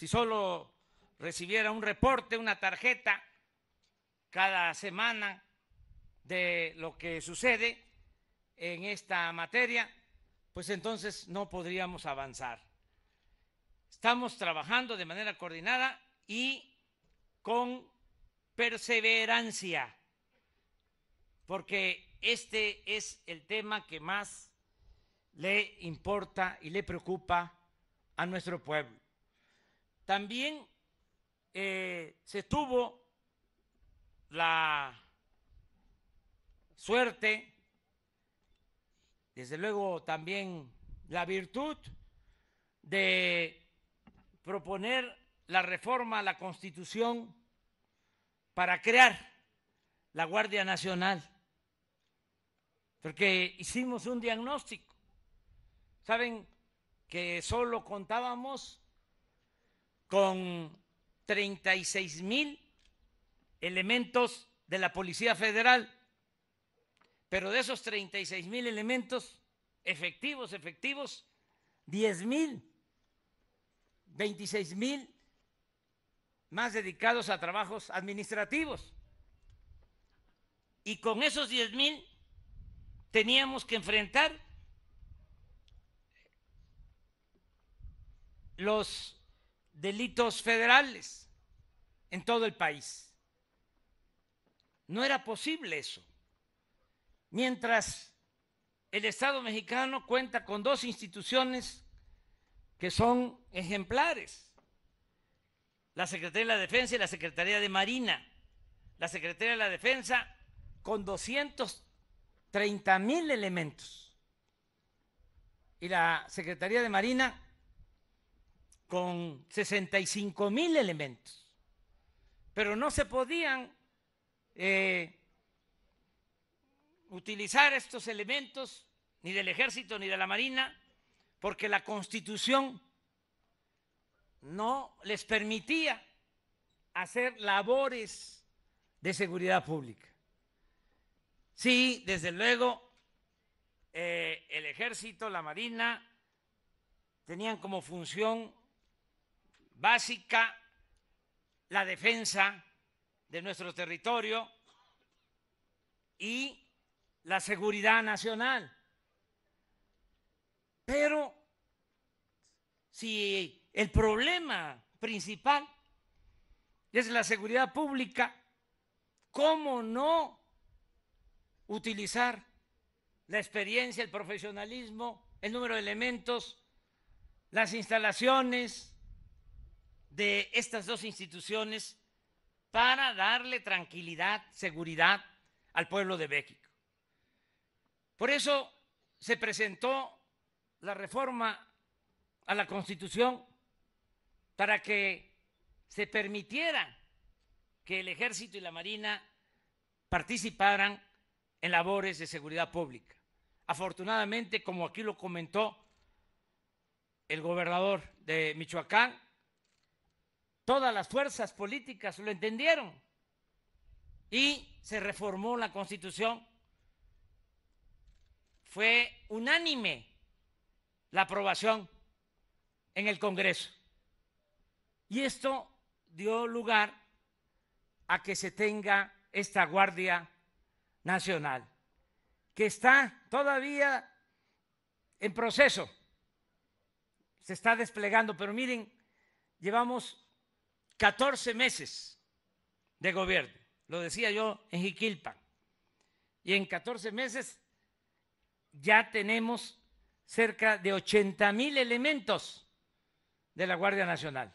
si solo recibiera un reporte, una tarjeta cada semana de lo que sucede en esta materia, pues entonces no podríamos avanzar. Estamos trabajando de manera coordinada y con perseverancia, porque este es el tema que más le importa y le preocupa a nuestro pueblo. También eh, se tuvo la suerte, desde luego también la virtud de proponer la reforma a la Constitución para crear la Guardia Nacional, porque hicimos un diagnóstico. Saben que solo contábamos con 36 mil elementos de la Policía Federal, pero de esos 36 mil elementos efectivos, efectivos, 10 mil, 26 mil más dedicados a trabajos administrativos. Y con esos 10 mil teníamos que enfrentar los delitos federales en todo el país. No era posible eso. Mientras el Estado mexicano cuenta con dos instituciones que son ejemplares, la Secretaría de la Defensa y la Secretaría de Marina. La Secretaría de la Defensa con 230 mil elementos y la Secretaría de Marina con 65 mil elementos, pero no se podían eh, utilizar estos elementos ni del ejército ni de la marina porque la constitución no les permitía hacer labores de seguridad pública. Sí, desde luego, eh, el ejército, la marina, tenían como función básica, la defensa de nuestro territorio y la seguridad nacional. Pero si el problema principal es la seguridad pública, ¿cómo no utilizar la experiencia, el profesionalismo, el número de elementos, las instalaciones, de estas dos instituciones para darle tranquilidad, seguridad al pueblo de México. Por eso se presentó la reforma a la Constitución para que se permitiera que el Ejército y la Marina participaran en labores de seguridad pública. Afortunadamente, como aquí lo comentó el gobernador de Michoacán, Todas las fuerzas políticas lo entendieron y se reformó la constitución. Fue unánime la aprobación en el Congreso. Y esto dio lugar a que se tenga esta Guardia Nacional, que está todavía en proceso, se está desplegando, pero miren, llevamos 14 meses de gobierno, lo decía yo en Jiquilpan, y en 14 meses ya tenemos cerca de 80 mil elementos de la Guardia Nacional.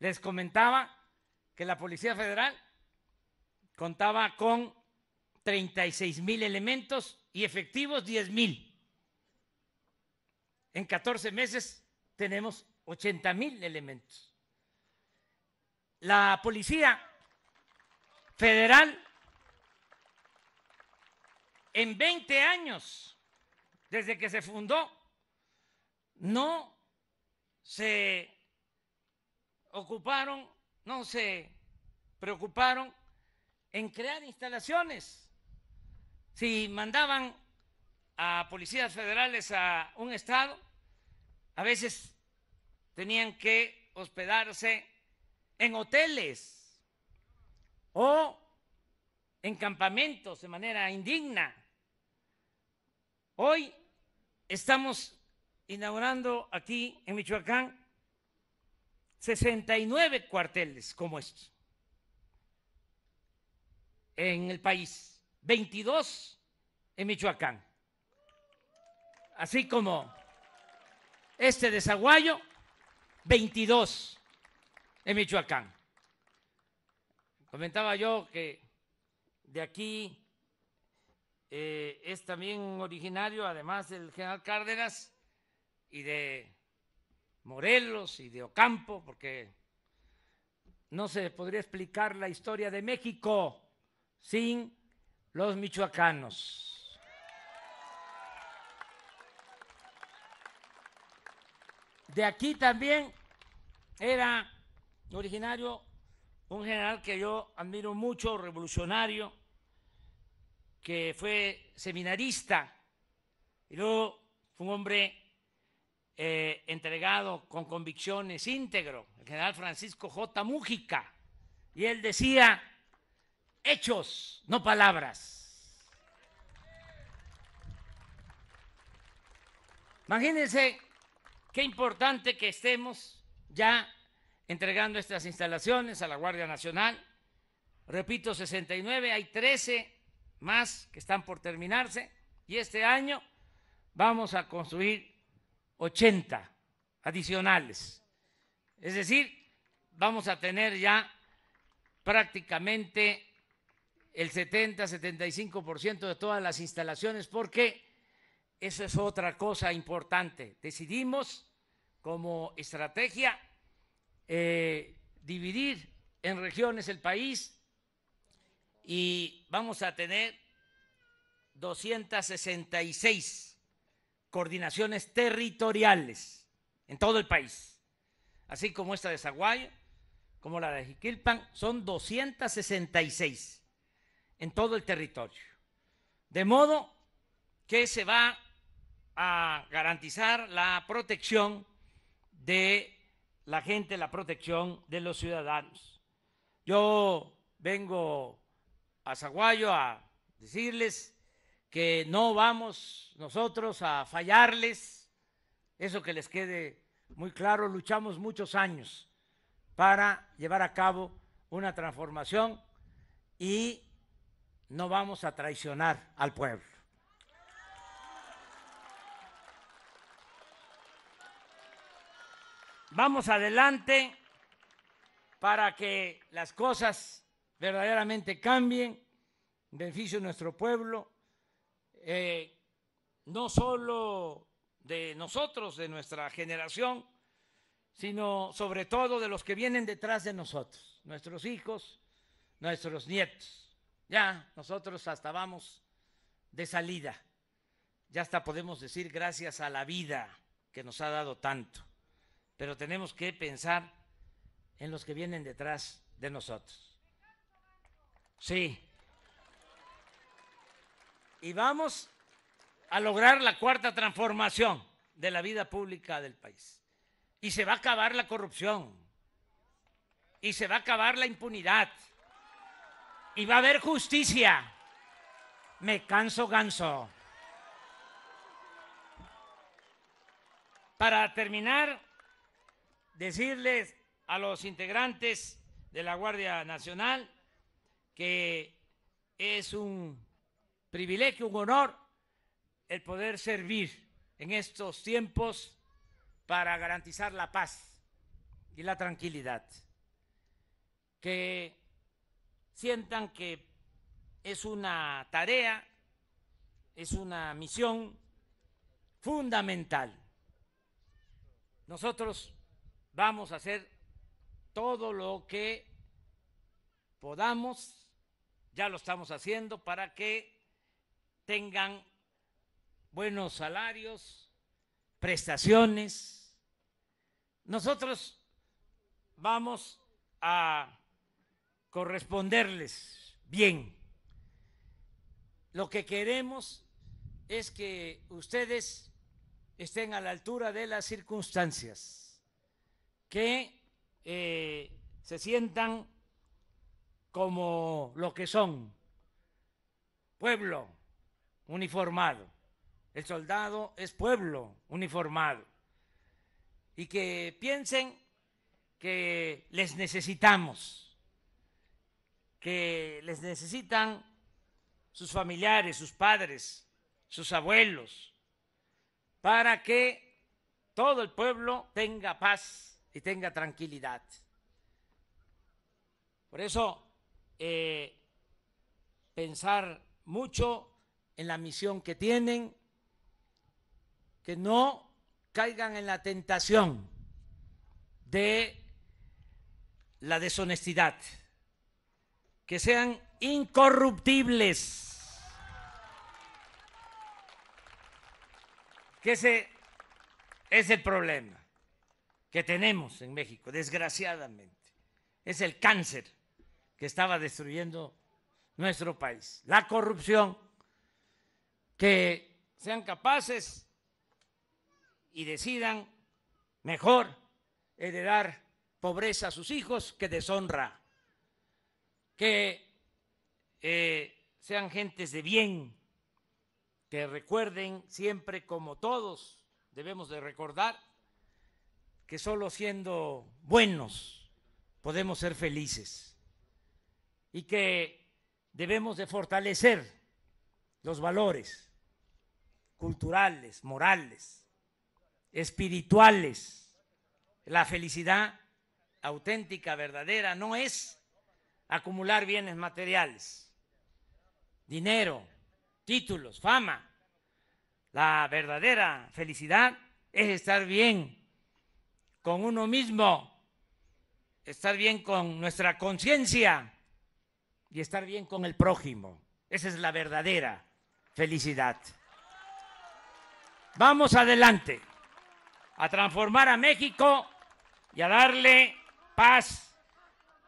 Les comentaba que la Policía Federal contaba con 36 mil elementos y efectivos 10 mil. En 14 meses tenemos 80 mil elementos la Policía Federal en 20 años, desde que se fundó, no se ocuparon, no se preocuparon en crear instalaciones. Si mandaban a policías federales a un estado, a veces tenían que hospedarse en hoteles o en campamentos de manera indigna. Hoy estamos inaugurando aquí en Michoacán 69 cuarteles como estos en el país, 22 en Michoacán. Así como este desaguayo, 22 en Michoacán. Comentaba yo que de aquí eh, es también originario, además del general Cárdenas y de Morelos y de Ocampo, porque no se podría explicar la historia de México sin los michoacanos. De aquí también era originario, un general que yo admiro mucho, revolucionario, que fue seminarista y luego fue un hombre eh, entregado con convicciones, íntegro, el general Francisco J. Mújica, y él decía, hechos, no palabras. Imagínense qué importante que estemos ya entregando estas instalaciones a la Guardia Nacional. Repito, 69, hay 13 más que están por terminarse y este año vamos a construir 80 adicionales. Es decir, vamos a tener ya prácticamente el 70-75% de todas las instalaciones porque eso es otra cosa importante. Decidimos como estrategia eh, dividir en regiones el país y vamos a tener 266 coordinaciones territoriales en todo el país, así como esta de Zaguayo, como la de Jiquilpan, son 266 en todo el territorio. De modo que se va a garantizar la protección de la gente la protección de los ciudadanos. Yo vengo a Zaguayo a decirles que no vamos nosotros a fallarles, eso que les quede muy claro, luchamos muchos años para llevar a cabo una transformación y no vamos a traicionar al pueblo. Vamos adelante para que las cosas verdaderamente cambien beneficio de nuestro pueblo, eh, no solo de nosotros, de nuestra generación, sino sobre todo de los que vienen detrás de nosotros, nuestros hijos, nuestros nietos. Ya nosotros hasta vamos de salida, ya hasta podemos decir gracias a la vida que nos ha dado tanto pero tenemos que pensar en los que vienen detrás de nosotros. Sí. Y vamos a lograr la cuarta transformación de la vida pública del país. Y se va a acabar la corrupción. Y se va a acabar la impunidad. Y va a haber justicia. Me canso ganso. Para terminar, decirles a los integrantes de la Guardia Nacional que es un privilegio, un honor el poder servir en estos tiempos para garantizar la paz y la tranquilidad. Que sientan que es una tarea, es una misión fundamental. Nosotros vamos a hacer todo lo que podamos, ya lo estamos haciendo para que tengan buenos salarios, prestaciones. Nosotros vamos a corresponderles bien. Lo que queremos es que ustedes estén a la altura de las circunstancias que eh, se sientan como lo que son, pueblo uniformado. El soldado es pueblo uniformado. Y que piensen que les necesitamos, que les necesitan sus familiares, sus padres, sus abuelos, para que todo el pueblo tenga paz tenga tranquilidad. Por eso, eh, pensar mucho en la misión que tienen, que no caigan en la tentación de la deshonestidad, que sean incorruptibles, que ese es el problema que tenemos en México, desgraciadamente. Es el cáncer que estaba destruyendo nuestro país. La corrupción, que sean capaces y decidan mejor heredar pobreza a sus hijos que deshonra, que eh, sean gentes de bien, que recuerden siempre como todos debemos de recordar que solo siendo buenos podemos ser felices y que debemos de fortalecer los valores culturales, morales, espirituales. La felicidad auténtica, verdadera, no es acumular bienes materiales, dinero, títulos, fama. La verdadera felicidad es estar bien con uno mismo, estar bien con nuestra conciencia y estar bien con el prójimo. Esa es la verdadera felicidad. Vamos adelante a transformar a México y a darle paz,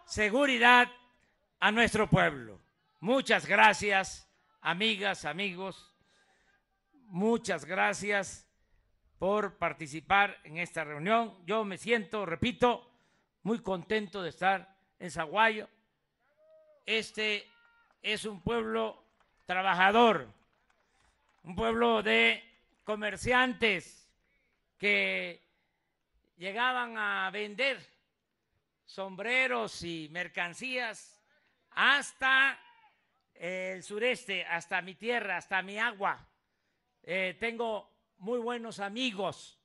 seguridad a nuestro pueblo. Muchas gracias, amigas, amigos. Muchas gracias por participar en esta reunión. Yo me siento, repito, muy contento de estar en Zaguayo. Este es un pueblo trabajador, un pueblo de comerciantes que llegaban a vender sombreros y mercancías hasta el sureste, hasta mi tierra, hasta mi agua. Eh, tengo muy buenos amigos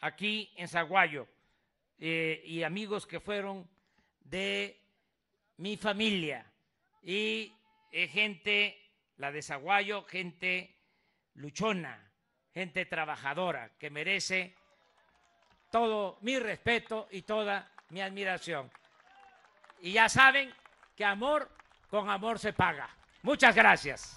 aquí en saguayo eh, y amigos que fueron de mi familia y eh, gente, la de saguayo gente luchona, gente trabajadora que merece todo mi respeto y toda mi admiración. Y ya saben que amor con amor se paga. Muchas gracias.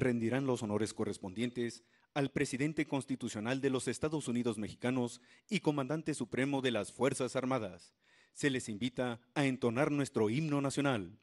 rendirán los honores correspondientes al presidente constitucional de los Estados Unidos mexicanos y comandante supremo de las Fuerzas Armadas. Se les invita a entonar nuestro himno nacional.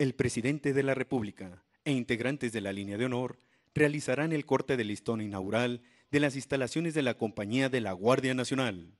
El presidente de la República e integrantes de la línea de honor realizarán el corte de listón inaugural de las instalaciones de la Compañía de la Guardia Nacional.